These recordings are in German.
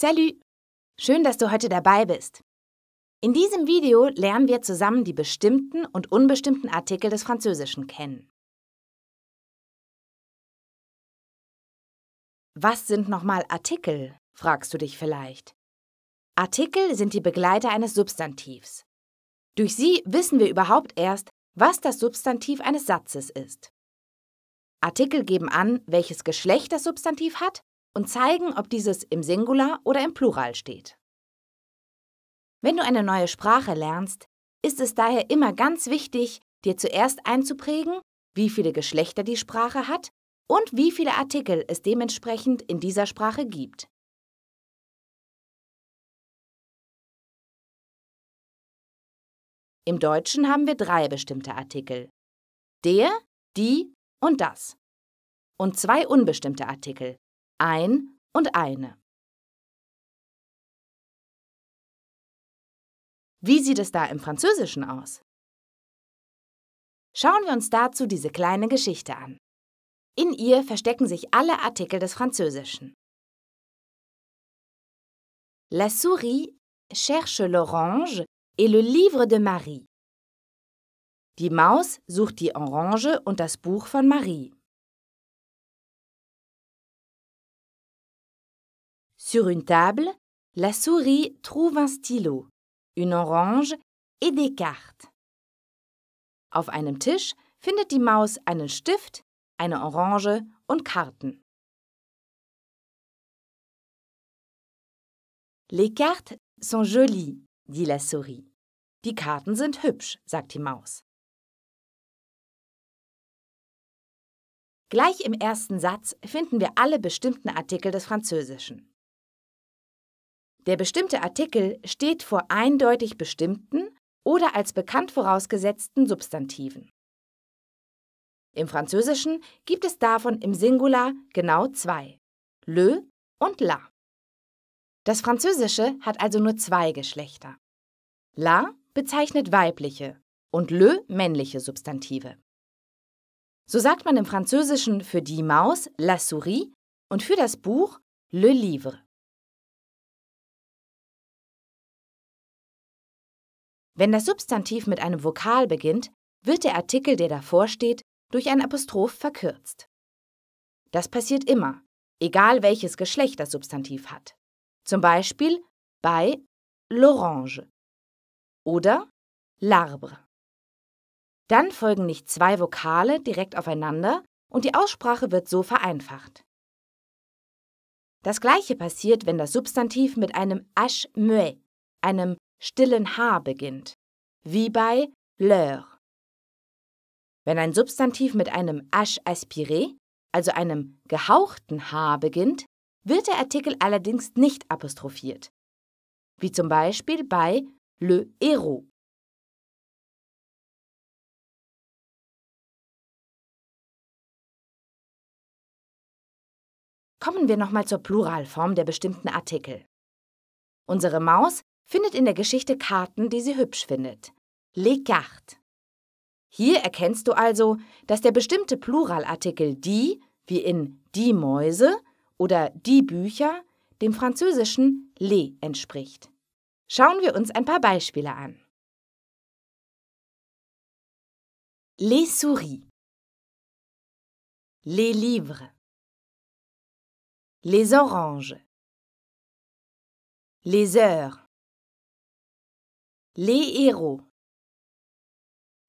Salut! Schön, dass du heute dabei bist. In diesem Video lernen wir zusammen die bestimmten und unbestimmten Artikel des Französischen kennen. Was sind nochmal Artikel, fragst du dich vielleicht. Artikel sind die Begleiter eines Substantivs. Durch sie wissen wir überhaupt erst, was das Substantiv eines Satzes ist. Artikel geben an, welches Geschlecht das Substantiv hat und zeigen, ob dieses im Singular oder im Plural steht. Wenn du eine neue Sprache lernst, ist es daher immer ganz wichtig, dir zuerst einzuprägen, wie viele Geschlechter die Sprache hat und wie viele Artikel es dementsprechend in dieser Sprache gibt. Im Deutschen haben wir drei bestimmte Artikel. Der, die und das. Und zwei unbestimmte Artikel ein und eine. Wie sieht es da im Französischen aus? Schauen wir uns dazu diese kleine Geschichte an. In ihr verstecken sich alle Artikel des Französischen. La souris cherche l'orange et le livre de Marie. Die Maus sucht die Orange und das Buch von Marie. Sur une table, la souris trouve un stylo, une orange et des cartes. Auf einem Tisch findet die Maus einen Stift, eine Orange und Karten. Les cartes sont jolies, dit la souris. Die Karten sind hübsch, sagt die Maus. Gleich im ersten Satz finden wir alle bestimmten Artikel des Französischen. Der bestimmte Artikel steht vor eindeutig bestimmten oder als bekannt vorausgesetzten Substantiven. Im Französischen gibt es davon im Singular genau zwei, le und la. Das Französische hat also nur zwei Geschlechter. La bezeichnet weibliche und le männliche Substantive. So sagt man im Französischen für die Maus la souris und für das Buch le livre. Wenn das Substantiv mit einem Vokal beginnt, wird der Artikel, der davor steht, durch ein Apostroph verkürzt. Das passiert immer, egal welches Geschlecht das Substantiv hat. Zum Beispiel bei l'orange oder l'arbre. Dann folgen nicht zwei Vokale direkt aufeinander und die Aussprache wird so vereinfacht. Das gleiche passiert, wenn das Substantiv mit einem h muet, einem stillen H beginnt, wie bei leur. Wenn ein Substantiv mit einem H aspiré, also einem gehauchten H beginnt, wird der Artikel allerdings nicht apostrophiert. Wie zum Beispiel bei le héros. Kommen wir nochmal zur Pluralform der bestimmten Artikel. Unsere Maus findet in der Geschichte Karten, die sie hübsch findet. Les cartes. Hier erkennst du also, dass der bestimmte Pluralartikel die, wie in die Mäuse oder die Bücher, dem französischen les entspricht. Schauen wir uns ein paar Beispiele an. Les souris. Les livres. Les oranges. Les heures leero.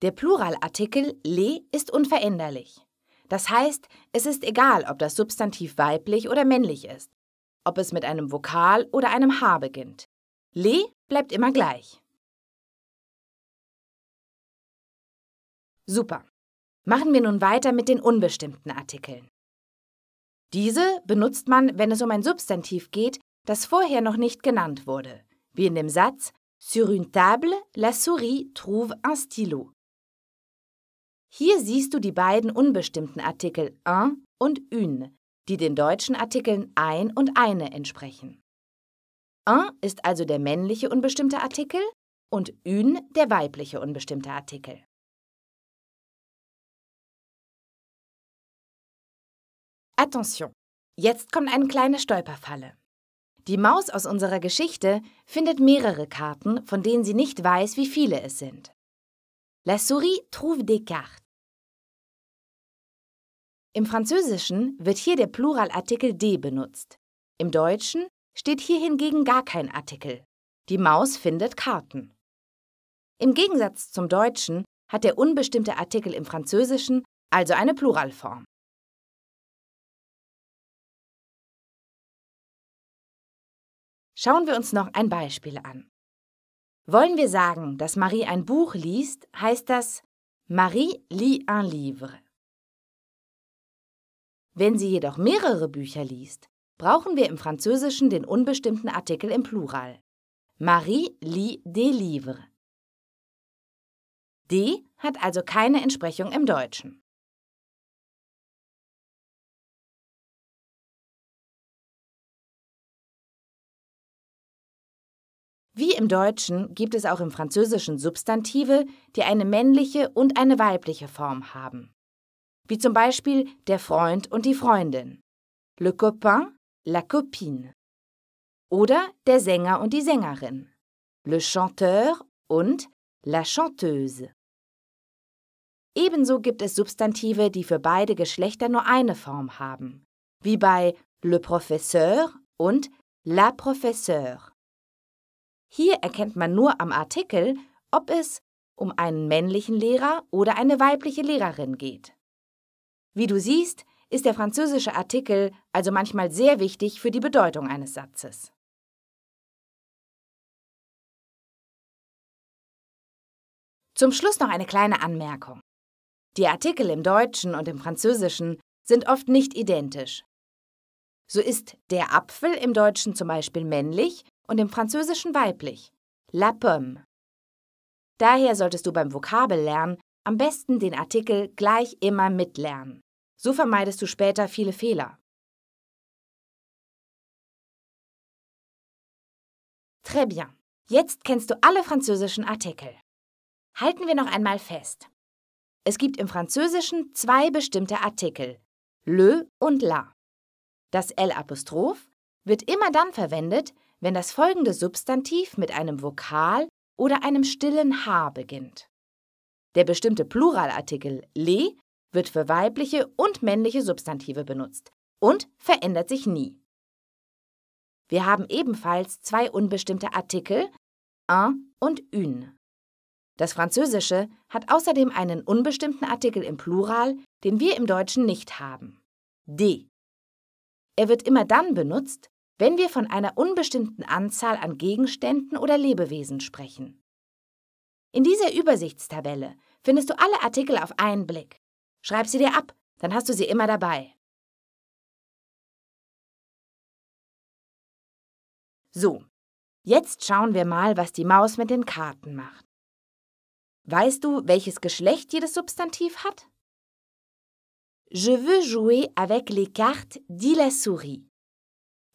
Der Pluralartikel le ist unveränderlich. Das heißt, es ist egal, ob das Substantiv weiblich oder männlich ist, ob es mit einem Vokal oder einem H beginnt. Le bleibt immer gleich. Super. Machen wir nun weiter mit den unbestimmten Artikeln. Diese benutzt man, wenn es um ein Substantiv geht, das vorher noch nicht genannt wurde, wie in dem Satz Sur une table, la souris trouve un stylo. Hier siehst du die beiden unbestimmten Artikel un und une, die den deutschen Artikeln ein und eine entsprechen. Un ist also der männliche unbestimmte Artikel und une der weibliche unbestimmte Artikel. Attention, jetzt kommt eine kleine Stolperfalle. Die Maus aus unserer Geschichte findet mehrere Karten, von denen sie nicht weiß, wie viele es sind. La souris trouve des cartes. Im Französischen wird hier der Pluralartikel D benutzt. Im Deutschen steht hier hingegen gar kein Artikel. Die Maus findet Karten. Im Gegensatz zum Deutschen hat der unbestimmte Artikel im Französischen also eine Pluralform. Schauen wir uns noch ein Beispiel an. Wollen wir sagen, dass Marie ein Buch liest, heißt das Marie lit un livre. Wenn sie jedoch mehrere Bücher liest, brauchen wir im Französischen den unbestimmten Artikel im Plural. Marie lit des livres. D hat also keine Entsprechung im Deutschen. Wie im Deutschen gibt es auch im Französischen Substantive, die eine männliche und eine weibliche Form haben. Wie zum Beispiel der Freund und die Freundin. Le copain, la copine. Oder der Sänger und die Sängerin. Le chanteur und la chanteuse. Ebenso gibt es Substantive, die für beide Geschlechter nur eine Form haben, wie bei le professeur und la professeur. Hier erkennt man nur am Artikel, ob es um einen männlichen Lehrer oder eine weibliche Lehrerin geht. Wie du siehst, ist der französische Artikel also manchmal sehr wichtig für die Bedeutung eines Satzes. Zum Schluss noch eine kleine Anmerkung. Die Artikel im Deutschen und im Französischen sind oft nicht identisch. So ist der Apfel im Deutschen zum Beispiel männlich und im Französischen weiblich, la pomme. Daher solltest du beim Vokabellernen am besten den Artikel gleich immer mitlernen. So vermeidest du später viele Fehler. Très bien. Jetzt kennst du alle französischen Artikel. Halten wir noch einmal fest. Es gibt im Französischen zwei bestimmte Artikel, le und la. Das L' wird immer dann verwendet, wenn das folgende Substantiv mit einem Vokal oder einem stillen H beginnt. Der bestimmte Pluralartikel le wird für weibliche und männliche Substantive benutzt und verändert sich nie. Wir haben ebenfalls zwei unbestimmte Artikel, un und une. Das Französische hat außerdem einen unbestimmten Artikel im Plural, den wir im Deutschen nicht haben. D. Er wird immer dann benutzt, wenn wir von einer unbestimmten Anzahl an Gegenständen oder Lebewesen sprechen. In dieser Übersichtstabelle findest du alle Artikel auf einen Blick. Schreib sie dir ab, dann hast du sie immer dabei. So, jetzt schauen wir mal, was die Maus mit den Karten macht. Weißt du, welches Geschlecht jedes Substantiv hat? Je veux jouer avec les cartes, dit la souris.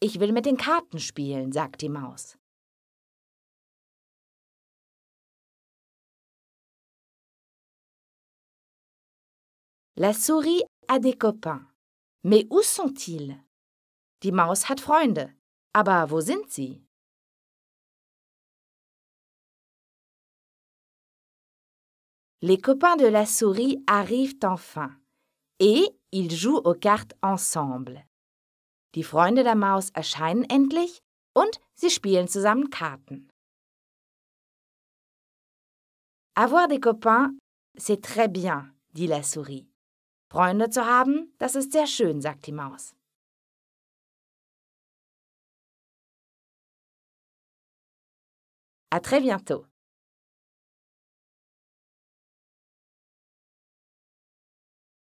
Ich will mit den Karten spielen, sagt die Maus. La souris a des copains. Mais où sont-ils? Die Maus hat Freunde. Aber wo sind sie? Les copains de la souris arrivent enfin et ils jouent aux cartes ensemble. Die Freunde der Maus erscheinen endlich und sie spielen zusammen Karten. Avoir des copains, c'est très bien, dit la souris. Freunde zu haben, das ist sehr schön, sagt die Maus. À très bientôt.